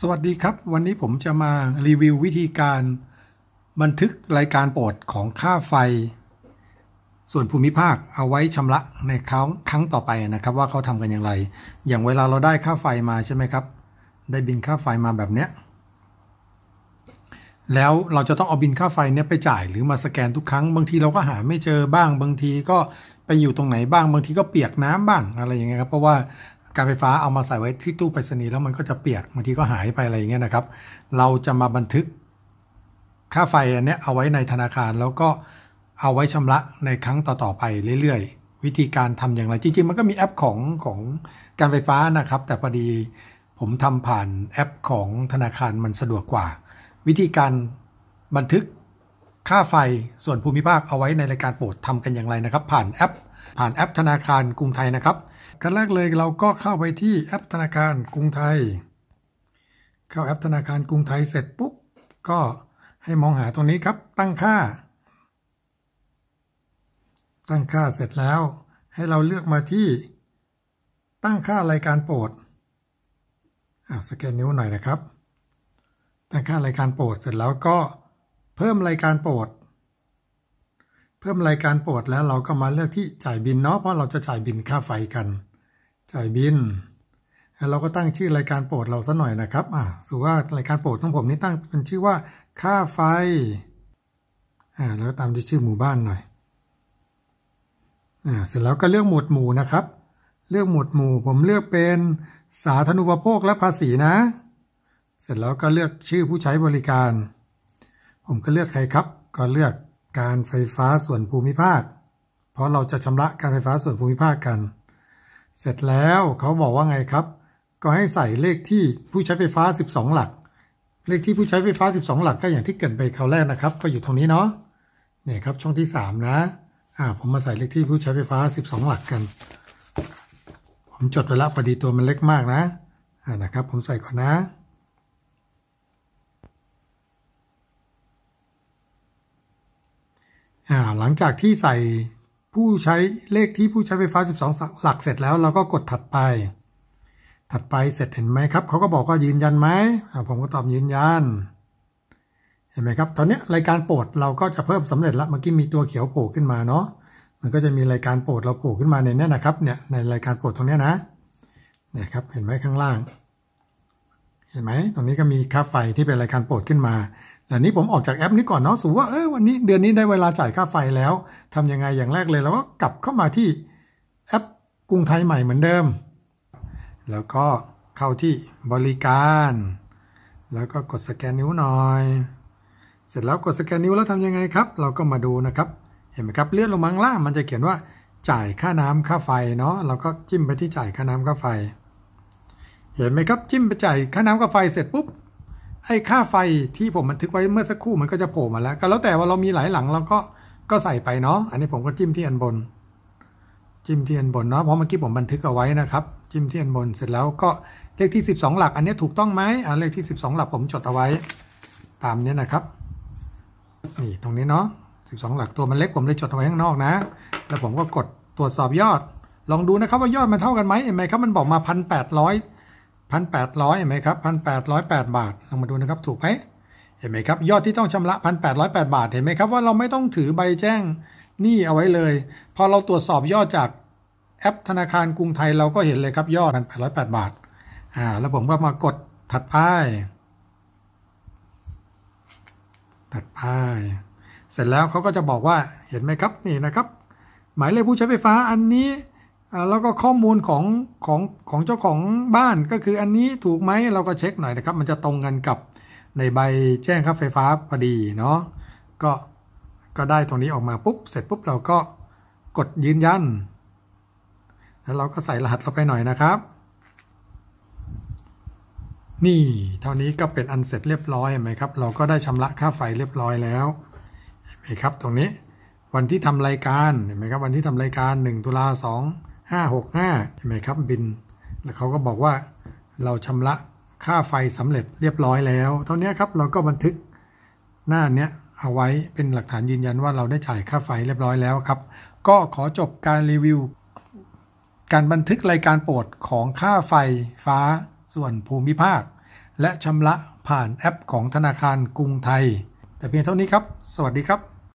สวัสดีครับวันนี้ผมจะมารีวิววิธีการบันทึกรายการโปรดของค่าไฟ ส่วนภูมิภาคเอาไว้ชำระในครั้งครั้งต่อไปนะครับ ว่าเขาทำกันอย่างไร อย่างเวลาเราได้ค่าไฟมาใช่ไหมครับ ได้บินค่าไฟมาแบบเนี้ยแล้วเราจะต้องเอาบินค่าไฟเนี้ยไปจ่ายหรือมาสแกนทุกครั้ง บางทีเราก็หาไม่เจอบ้างบางทีก็ไปอยู่ตรงไหนบ้างบางทีก็เปียกน้ำบ้างอะไรอย่างเงี้ยครับเพราะว่าการไฟฟ้าเอามาใส่ไว้ที่ตู้ไปรษณีย์แล้วมันก็จะเปียกบางทีก็หายไปอะไรอย่างเงี้ยนะครับ เราจะมาบันทึกค่าไฟอันเนี้ยเอาไว้ในธนาคารแล้วก็เอาไว้ชำระในครั้งต่อๆไปเรื่อยๆ วิธีการทำอย่างไรจริงๆ มันก็มีแอปของของการไฟฟ้านะครับ แต่พอดีผมทำผ่านแอปของธนาคารมันสะดวกกว่า วิธีการบันทึกค่าไฟส่วนภูมิภาคเอาไว้ในรายการโปรดทำกันอย่างไรนะครับ ผ่านแอป ผ่านแอปธนาคารกรุงไทยนะครับขั้นแรกเลยเราก็เข้าไปที่ แอปธนาคารกรุงไทย เข้าแอปธนาคารกรุงไทยเสร็จปุ๊บก็ให้มองหาตรงนี้ครับตั้งค่า ตั้งค่าเสร็จแล้ว ให้เราเลือกมาที่ ตั้งค่ารายการโปรดอ่าสแกนนิ้วหน่อยนะครับตั้งค่ารายการโปรดเสร็จแล้วก็เพิ่มรายการโปรดเพิ่มรายการโปรดแล้วเราก็มาเลือกที่จ่ายบินเนาะเพราะเราจะจ่ายบินค่าไฟกัน จ่ายบินแล้วเราก็ตั้งชื่อรายการโปรดเราซะหน่อยนะครับอ่าสุว่ารายการโปรดของผมนี่ตั้งเป็นชื่อว่าค่าไฟอ่าแล้วตามด้วยชื่อหมู่บ้านหน่อยอ่าเสร็จแล้วก็เลือกหมวดหมู่นะครับ เลือกหมวดหมู่ผมเลือกเป็นสาธารณูปโภคและภาษีนะ เสร็จแล้วก็เลือกชื่อผู้ใช้บริการ ผมก็เลือกใครครับ ก็เลือกการไฟฟ้าส่วนภูมิภาค เพราะเราจะชำระการไฟฟ้าส่วนภูมิภาคกัน เสร็จแล้วเขาบอกว่าไงครับ ก็ให้ใส่เลขที่ผู้ใช้ไฟฟ้า 12 หลัก เลขที่ผู้ใช้ไฟฟ้า 12 หลักก็อย่างที่เกิดไปคราวแรกนะครับ ก็อยู่ตรงนี้เนาะเนี่ยครับช่องที่ 3 นะ อ่าผมมาใส่เลขที่ผู้ใช้ไฟฟ้า 12 หลักกัน ผมจดไวละพอดีตัวมันเล็กมากนะ อ่านะครับผมใส่ก่อนนะหลังจากที่ใส่ผู้ใช้เลขที่ผู้ใช้ไฟฟ้า 12 หลักเสร็จแล้วเราก็กดถัดไป ถัดไปเสร็จเห็นไหมครับเขาก็บอกว่ายืนยันไหมผมก็ตอบยืนยันเห็นไหมครับตอนนี้รายการโปรดเราก็จะเพิ่มสำเร็จละเมื่อกี้มีตัวเขียวโผล่ขึ้นมาเนาะมันก็จะมีรายการโปรดเราโผล่ขึ้นมาในนี้นะครับเนี่ยในรายการโปรดตรงนี้นะเนี่ยครับเห็นไหมข้างล่างเห็นไหมตรงนี้ก็มีค่าไฟที่เป็นรายการโปรดขึ้นมาแต่นี้ผมออกจากแอป นี้ก่อนเนาะสูว่าเออวันนี้เดือนนี้ได้เวลาจ่ายค่าไฟแล้ว ทํำยังไงอย่างแรกเลยแล้วก็กลับเข้ามาที่แอปกรุงไทยใหม่เหมือนเดิม แล้วก็เข้าที่บริการแล้วก็กดสแกนนิ้วหน่อย เสร็จแล้วกดสแกนนิ้วแล้วทำยังไงครับเราก็มาดูนะครับเห็นไหมครับเลื่อนลงมังล่างมันจะเขียนว่าจ่ายค่าน้ำค่าไฟเนาะเราก็จิ้มไปที่จ่ายค่าน้ำค่าไฟเห็นไหมครับจิ้มไปจ่ายค่าน้ำกับไฟเสร็จปุ๊บไอ้ค่าไฟที่ผมบันทึกไว้เมื่อสักครู่มันก็จะโผล่มาแล้วก็แล้วแต่ว่าเรามีหลายหลังเราก็ก็ใส่ไปเนาะอันนี้ผมก็จิ้มที่อันบน จิ้มที่อันบนเนาะเพราะเมื่อกี้ผมบันทึกเอาไว้นะครับจิ้มที่อันบนเสร็จแล้วก็เลขที่ 12 หลักอันนี้ถูกต้องไหมอ่าเลขที่12 หลักผมจดเอาไว้ตามนี้นะครับนี่ตรงนี้เนาะ12 หลักตัวมันเล็กผมเลยจดเอาไว้ข้างนอกนะแล้วผมก็กดตรวจสอบยอดลองดูนะครับว่ายอดมันเท่ากันไหมเห็นไหมครับมันบอกมา 1,800พันแปดร้อยเห็นไหมครับพันแปดร้อยแปดบาทลองมาดูนะครับ ถูกไหมเห็นไหมครับ ยอดที่ต้องชำระพันแปดร้อยแปดบาท เห็นไหมครับว่า เราไม่ต้องถือใบแจ้งหนี้เอาไว้เลย พอเราตรวจสอบยอดจากแอปธนาคารกรุงไทย เราก็เห็นเลยครับ ยอดพันแปดร้อยแปดบาทอ่าแล้วผมก็มากดถัดไปถัดไปเสร็จแล้วเขาก็จะบอกว่าเห็นไหมครับนี่นะครับหมายเลขผู้ใช้ไฟฟ้าอันนี้แล้วก็ข้อมูลของของของเจ้าของบ้านก็คืออันนี้ถูกไหมเราก็เช็คหน่อยนะครับ มันจะตรงกันกับในใบแจ้งค่าไฟฟ้าพอดีเนาะก็ก็ได้ตรงนี้ออกมาปุ๊บเสร็จปุ๊บเราก็กดยืนยันแล้วเราก็ใส่รหัสเราไปหน่อยนะครับ นี่เท่านี้ก็เป็นอันเสร็จเรียบร้อยเห็นไหมครับเราก็ได้ชำระค่าไฟเรียบร้อยแล้วเห็นไหมครับตรงนี้วันที่ทำรายการเห็นไหมครับวันที่ทำรายการ 1 ตุลา2 565ใช่ไหมครับบิน แล้วเขาก็บอกว่าเราชำระค่าไฟสำเร็จเรียบร้อยแล้ว เท่านี้ครับเราก็บันทึกหน้าเนี้ยเอาไว้เป็นหลักฐานยืนยันว่าเราได้จ่ายค่าไฟเรียบร้อยแล้วครับ ก็ขอจบการรีวิว การบันทึกรายการโปรดของค่าไฟฟ้าส่วนภูมิภาคและชำระผ่านแอปของธนาคารกรุงไทย แต่เพียงเท่านี้ครับ สวัสดีครับ